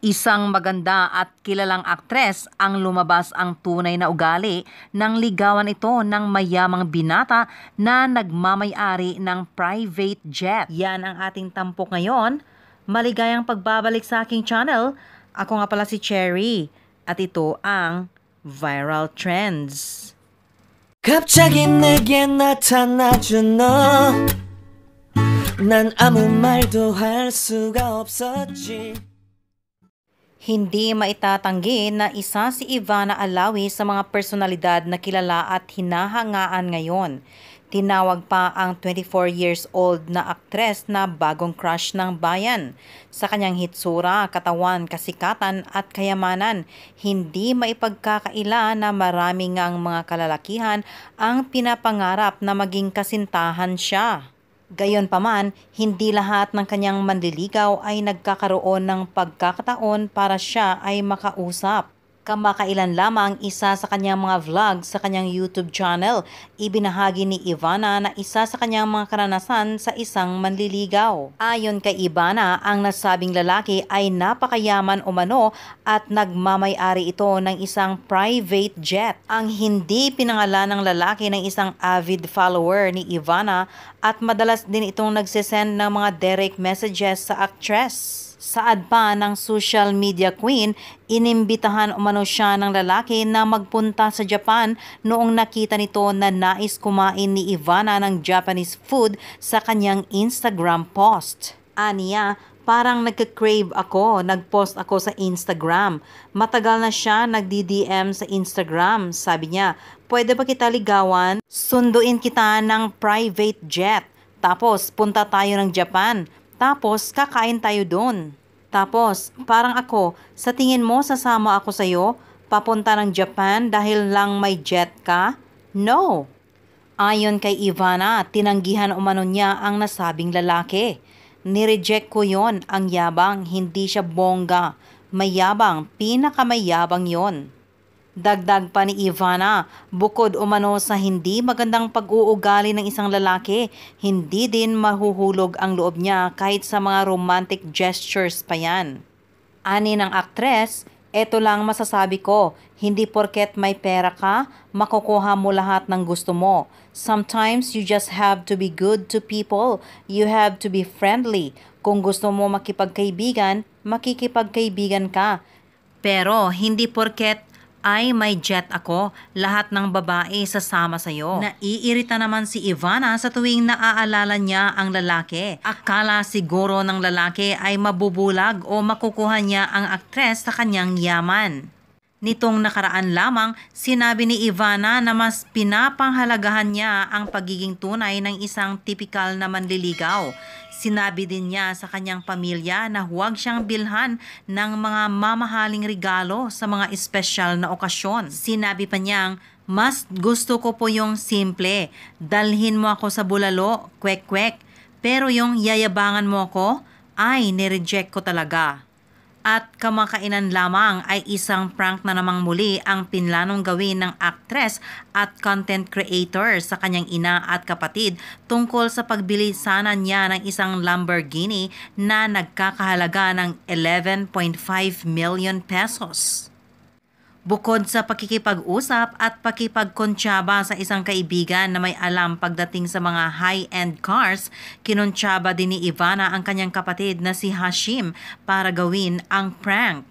Isang maganda at kilalang aktres ang lumabas ang tunay na ugali nang ligawan ito ng mayamang binata na nagmamayari ng private jet. Yan ang ating tampok ngayon. Maligayang pagbabalik sa aking channel. Ako nga pala si Cherry at ito ang Viral Trends. 갑자기 내게 나타나준 너난 아무 말도 할 수가 없었지 hindi maitatanggi na isa si Ivana Alawi sa mga personalidad na kilala at hinahangaan ngayon. Tinawag pa ang 24 years old na aktres na bagong crush ng bayan. Sa kanyang hitsura, katawan, kasikatan at kayamanan, hindi maipagkakaila na marami ang mga kalalakihan ang pinapangarap na maging kasintahan siya. Gayunpaman, hindi lahat ng kanyang manliligaw ay nagkakaroon ng pagkakataon para siya ay makausap Kamakailan lamang isa sa kanyang mga vlog sa kanyang YouTube channel, ibinahagi ni Ivana na isa sa kanyang mga karanasan sa isang manliligaw. Ayon kay Ivana, ang nasabing lalaki ay napakayaman umano at nagmamayari ito ng isang private jet. Ang hindi pinangalan ng lalaki ng isang avid follower ni Ivana at madalas din itong nagsisend ng mga direct messages sa actress. Saad pa ng social media queen, inimbitahan umano siya ng lalaki na magpunta sa Japan noong nakita nito na nais kumain ni Ivana ng Japanese food sa kanyang Instagram post. Aniya, parang nagka-crave ako, nagpost ako sa Instagram. Matagal na siya nagdi-DM sa Instagram, sabi niya. Pwede ba kita ligawan? Sunduin kita ng private jet. Tapos punta tayo ng Japan. Tapos, kakain tayo doon. Tapos, parang ako, sa tingin mo sasama ako sa'yo, papunta ng Japan dahil lang may jet ka? No! Ayon kay Ivana, tinanggihan umano niya ang nasabing lalaki. Nireject ko yon ang yabang, hindi siya bongga. Mayabang, pinakamayabang yon. Dagdag pa ni Ivana, bukod umano sa hindi magandang pag-uugali ng isang lalaki, hindi din mahuhulog ang loob niya kahit sa mga romantic gestures pa yan. Ani ng aktres, eto lang masasabi ko, hindi porket may pera ka, makukuha mo lahat ng gusto mo. Sometimes you just have to be good to people, you have to be friendly. Kung gusto mo makipagkaibigan, makikipagkaibigan ka. Pero hindi porket ay may jet ako, lahat ng babae sasama sa iyo. Naiirita naman si Ivana sa tuwing naaalala niya ang lalaki. Akala siguro ng lalaki ay mabubulag o makukuha niya ang aktres sa kanyang yaman. Nitong nakaraan lamang, sinabi ni Ivana na mas pinapanghalagahan niya ang pagiging tunay ng isang tipikal na manliligaw Sinabi din niya sa kanyang pamilya na huwag siyang bilhan ng mga mamahaling regalo sa mga espesyal na okasyon. Sinabi pa niyang, mas gusto ko po yung simple. Dalhin mo ako sa bulalo, kwek-kwek. Pero yung yayabangan mo ako, ay nireject ko talaga at kamakailan lamang ay isang prank na namang muli ang pinlanong gawin ng actress at content creator sa kanyang ina at kapatid tungkol sa pagbili sana niya ng isang Lamborghini na nagkakahalaga ng 11.5 million pesos. Bukod sa pakikipag-usap at pakipagkontsaba sa isang kaibigan na may alam pagdating sa mga high-end cars, kinontsaba din ni Ivana ang kanyang kapatid na si Hashim para gawin ang prank.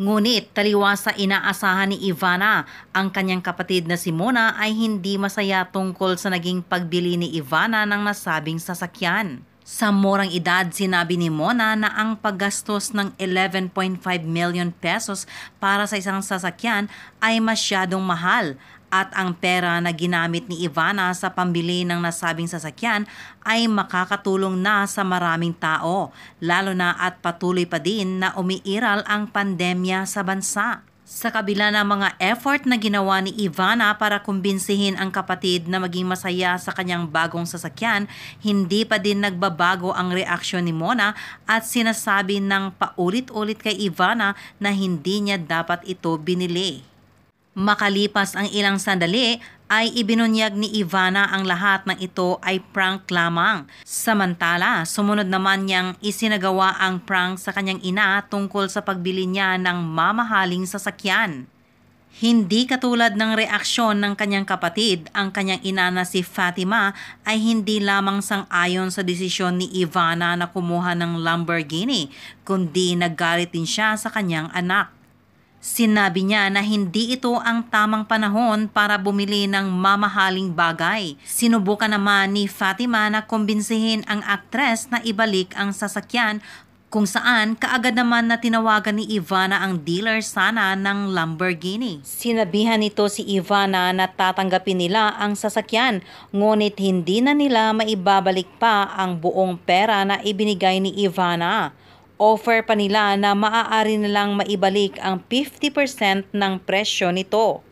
Ngunit taliwa sa inaasahan ni Ivana, ang kanyang kapatid na si Mona ay hindi masaya tungkol sa naging pagbili ni Ivana ng nasabing sasakyan. Sa morang edad, sinabi ni Mona na ang paggastos ng 11.5 million pesos para sa isang sasakyan ay masyadong mahal at ang pera na ginamit ni Ivana sa pambili ng nasabing sasakyan ay makakatulong na sa maraming tao, lalo na at patuloy pa din na umiiral ang pandemya sa bansa. Sa kabila ng mga effort na ginawa ni Ivana para kumbinsihin ang kapatid na maging masaya sa kanyang bagong sasakyan, hindi pa din nagbabago ang reaksyon ni Mona at sinasabi ng paulit-ulit kay Ivana na hindi niya dapat ito binili. Makalipas ang ilang sandali ay ibinunyag ni Ivana ang lahat ng ito ay prank lamang. Samantala, sumunod naman niyang isinagawa ang prank sa kanyang ina tungkol sa pagbili niya ng mamahaling sasakyan. Hindi katulad ng reaksyon ng kanyang kapatid, ang kanyang ina na si Fatima ay hindi lamang sang-ayon sa desisyon ni Ivana na kumuha ng Lamborghini, kundi nagalit din siya sa kanyang anak. Sinabi niya na hindi ito ang tamang panahon para bumili ng mamahaling bagay. Sinubukan naman ni Fatima na kumbinsihin ang aktres na ibalik ang sasakyan kung saan kaagad naman na tinawagan ni Ivana ang dealer sana ng Lamborghini. Sinabihan nito si Ivana na tatanggapin nila ang sasakyan ngunit hindi na nila maibabalik pa ang buong pera na ibinigay ni Ivana offer pa nila na maaari nilang maibalik ang 50% ng presyo nito.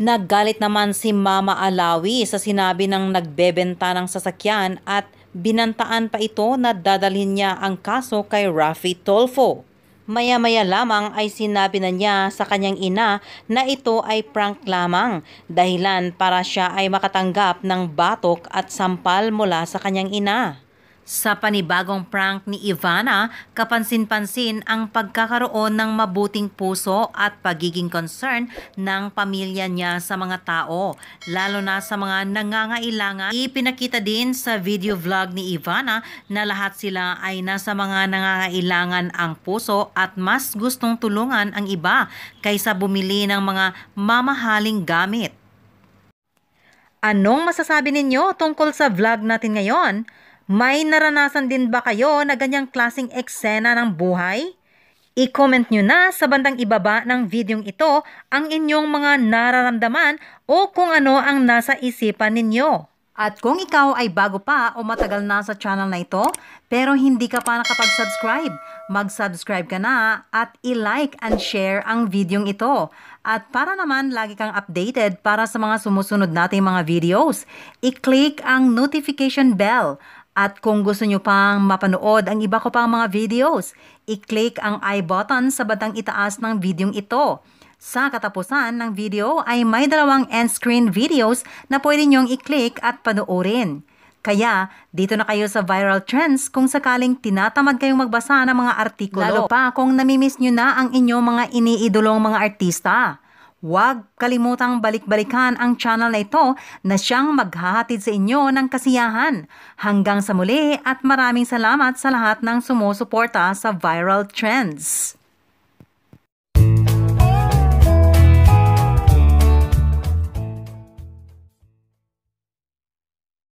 Naggalit naman si Mama Alawi sa sinabi ng nagbebenta ng sasakyan at binantaan pa ito na dadalhin niya ang kaso kay Rafi Tolfo. Maya-maya lamang ay sinabi na niya sa kanyang ina na ito ay prank lamang dahilan para siya ay makatanggap ng batok at sampal mula sa kanyang ina. Sa panibagong prank ni Ivana, kapansin-pansin ang pagkakaroon ng mabuting puso at pagiging concern ng pamilya niya sa mga tao, lalo na sa mga nangangailangan. Ipinakita din sa video vlog ni Ivana na lahat sila ay nasa mga nangangailangan ang puso at mas gustong tulungan ang iba kaysa bumili ng mga mamahaling gamit. Anong masasabi ninyo tungkol sa vlog natin ngayon? May naranasan din ba kayo na ganyang klasing eksena ng buhay? I-comment nyo na sa bandang ibaba ng videong ito ang inyong mga nararamdaman o kung ano ang nasa isipan ninyo. At kung ikaw ay bago pa o matagal na sa channel na ito, pero hindi ka pa nakapag-subscribe, mag-subscribe ka na at i-like and share ang videong ito. At para naman lagi kang updated para sa mga sumusunod nating mga videos, i-click ang notification bell at kung gusto nyo pang mapanood ang iba ko pang mga videos, i-click ang i button sa batang itaas ng videong ito. Sa katapusan ng video ay may dalawang end screen videos na pwede nyong i-click at panoorin. Kaya, dito na kayo sa viral trends kung sakaling tinatamad kayong magbasa ng mga artikulo. Lalo pa kung namimiss nyo na ang inyong mga iniidolong mga artista. Huwag kalimutang balik-balikan ang channel na ito na siyang maghahatid sa inyo ng kasiyahan. Hanggang sa muli at maraming salamat sa lahat ng sumusuporta sa Viral Trends.